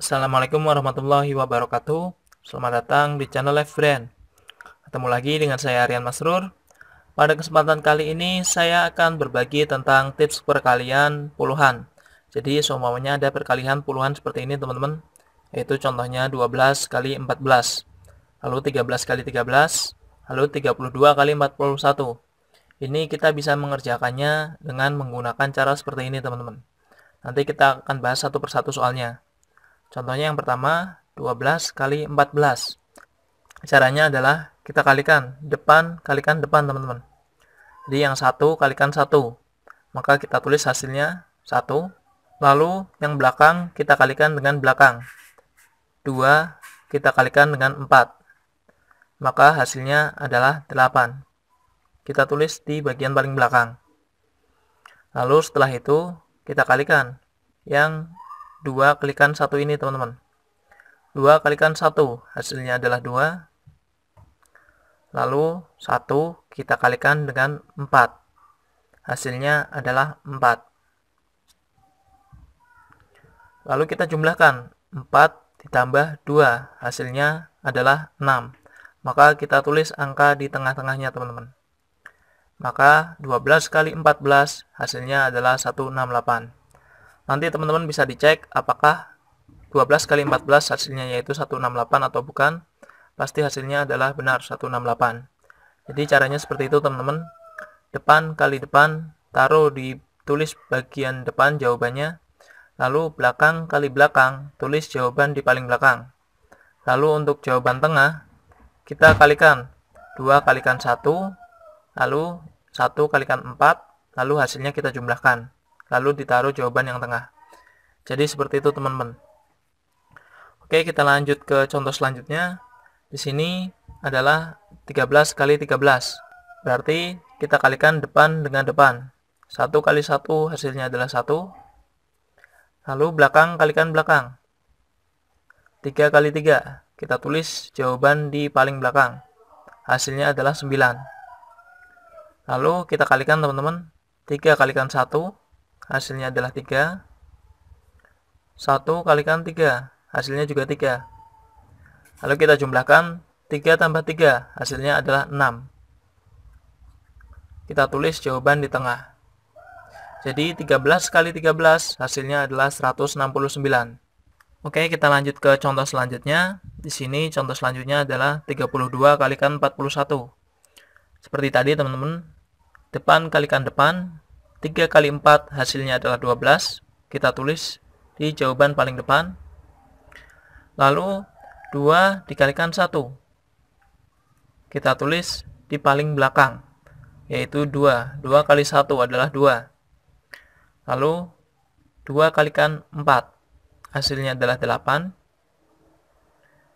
Assalamualaikum warahmatullahi wabarakatuh Selamat datang di channel Life Brand Ketemu lagi dengan saya Aryan Masrur Pada kesempatan kali ini saya akan berbagi tentang tips perkalian puluhan Jadi semuanya ada perkalian puluhan seperti ini teman-teman Yaitu contohnya 12 kali 14 Lalu 13 kali 13 Lalu 32 kali 41 ini kita bisa mengerjakannya dengan menggunakan cara seperti ini teman-teman. Nanti kita akan bahas satu persatu soalnya. Contohnya yang pertama 12 kali 14. Caranya adalah kita kalikan depan kalikan depan teman-teman. Jadi yang satu kalikan satu, maka kita tulis hasilnya satu. Lalu yang belakang kita kalikan dengan belakang. dua kita kalikan dengan empat Maka hasilnya adalah delapan Kita tulis di bagian paling belakang. Lalu setelah itu kita kalikan yang 2 kalikan 1 ini teman-teman 2 kalikan 1 hasilnya adalah 2 lalu 1 kita kalikan dengan 4 hasilnya adalah 4 lalu kita jumlahkan 4 ditambah 2 hasilnya adalah 6 maka kita tulis angka di tengah-tengahnya teman-teman maka 12 kali 14 hasilnya adalah 168 Nanti teman-teman bisa dicek apakah 12 kali 14 hasilnya yaitu 168 atau bukan. Pasti hasilnya adalah benar 168. Jadi caranya seperti itu teman-teman. Depan kali depan taruh di tulis bagian depan jawabannya. Lalu belakang kali belakang tulis jawaban di paling belakang. Lalu untuk jawaban tengah kita kalikan 2 kalikan 1 lalu 1 kalikan 4 lalu hasilnya kita jumlahkan lalu ditaruh jawaban yang tengah. Jadi seperti itu teman-teman. Oke, kita lanjut ke contoh selanjutnya. Di sini adalah 13 kali 13. Berarti kita kalikan depan dengan depan. 1 kali 1 hasilnya adalah 1. Lalu belakang kalikan belakang. 3 kali 3. Kita tulis jawaban di paling belakang. Hasilnya adalah 9. Lalu kita kalikan teman-teman. 3 kalikan 1 hasilnya adalah 3. 1 kalikan 3, hasilnya juga 3. Lalu kita jumlahkan 3 tambah 3, hasilnya adalah 6. Kita tulis jawaban di tengah. Jadi 13 kali 13 hasilnya adalah 169. Oke, kita lanjut ke contoh selanjutnya. Di sini contoh selanjutnya adalah 32 kalikan 41. Seperti tadi teman-teman, depan kalikan depan, 3 kali 4 hasilnya adalah 12. Kita tulis di jawaban paling depan. Lalu 2 dikalikan 1. Kita tulis di paling belakang, yaitu 2. 2 kali 1 adalah 2. Lalu 2 kalikan 4. Hasilnya adalah 8.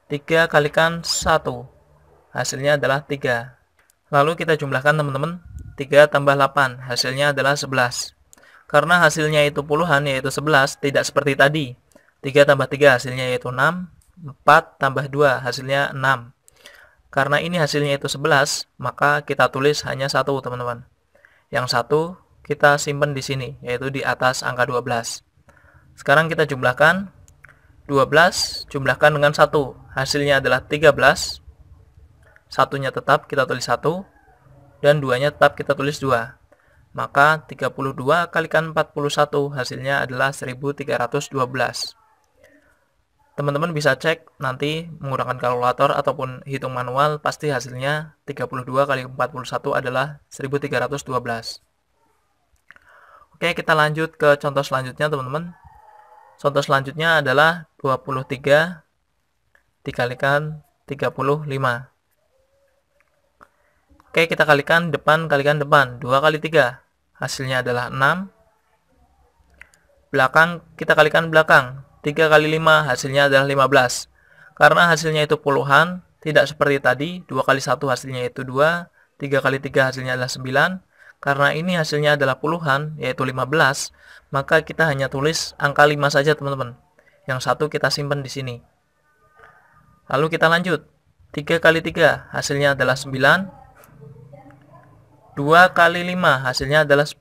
3 kalikan 1 hasilnya adalah 3 lalu kita jumlahkan teman-teman 3 tambah 8, hasilnya adalah 11. Karena hasilnya itu puluhan, yaitu 11, tidak seperti tadi. 3 tambah 3, hasilnya yaitu 6. 4 tambah 2, hasilnya 6. Karena ini hasilnya itu 11, maka kita tulis hanya satu teman-teman. Yang satu kita simpan di sini, yaitu di atas angka 12. Sekarang kita jumlahkan. 12 jumlahkan dengan satu Hasilnya adalah 13. Satunya tetap kita tulis 1 dan duanya tetap kita tulis 2. Maka 32 kalikan 41 hasilnya adalah 1312. Teman-teman bisa cek nanti menggunakan kalkulator ataupun hitung manual pasti hasilnya 32 kali 41 adalah 1312. Oke, kita lanjut ke contoh selanjutnya teman-teman. Contoh selanjutnya adalah 23 dikalikan 35. Oke, kita kalikan depan kalikan depan. 2 kali 3. Hasilnya adalah 6. Belakang kita kalikan belakang. 3 kali 5 hasilnya adalah 15. Karena hasilnya itu puluhan, tidak seperti tadi 2 kali 1 hasilnya itu 2, 3 kali 3 hasilnya adalah 9. Karena ini hasilnya adalah puluhan, yaitu 15, maka kita hanya tulis angka 5 saja, teman-teman. Yang satu kita simpan di sini. Lalu kita lanjut. 3 kali 3 hasilnya adalah 9. 2 kali 5 hasilnya adalah 10.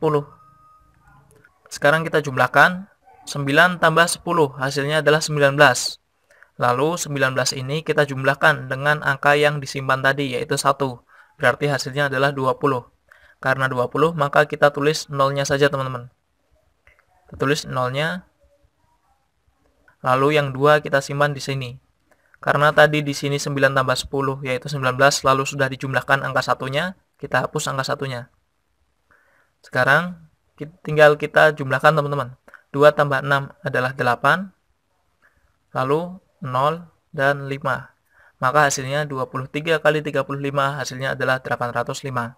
Sekarang kita jumlahkan 9 tambah 10 hasilnya adalah 19. Lalu 19 ini kita jumlahkan dengan angka yang disimpan tadi yaitu 1. Berarti hasilnya adalah 20. Karena 20 maka kita tulis nolnya saja teman-teman. Kita tulis nolnya. Lalu yang 2 kita simpan di sini. Karena tadi di sini 9 tambah 10 yaitu 19 lalu sudah dijumlahkan angka satunya, kita hapus angka satunya. Sekarang tinggal kita jumlahkan teman-teman. 2 tambah 6 adalah 8, lalu 0 dan 5. Maka hasilnya 23 kali 35 hasilnya adalah 805.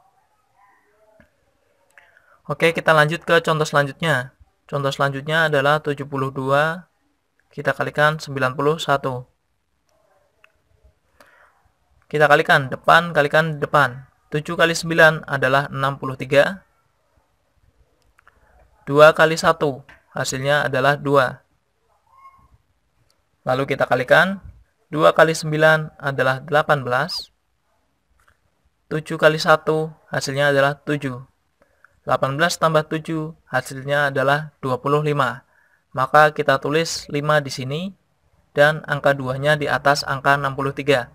Oke, kita lanjut ke contoh selanjutnya. Contoh selanjutnya adalah 72 kita kalikan 91. Kita kalikan depan kalikan depan. 7 kali 9 adalah 63. 2 kali 1 hasilnya adalah 2. Lalu kita kalikan. 2 kali 9 adalah 18. 7 kali 1 hasilnya adalah 7. 18 tambah 7 hasilnya adalah 25. Maka kita tulis 5 di sini dan angka 2-nya di atas angka 63.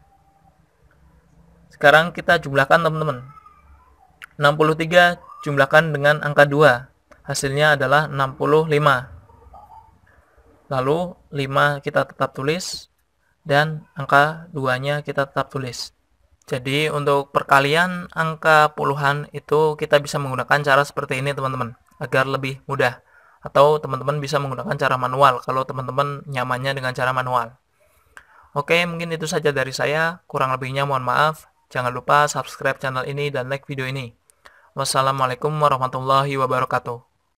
Sekarang kita jumlahkan teman-teman. 63 jumlahkan dengan angka 2. Hasilnya adalah 65. Lalu 5 kita tetap tulis dan angka 2-nya kita tetap tulis. Jadi untuk perkalian angka puluhan itu kita bisa menggunakan cara seperti ini teman-teman agar lebih mudah atau teman-teman bisa menggunakan cara manual kalau teman-teman nyamannya dengan cara manual. Oke, mungkin itu saja dari saya. Kurang lebihnya mohon maaf. Jangan lupa subscribe channel ini dan like video ini. Wassalamualaikum warahmatullahi wabarakatuh.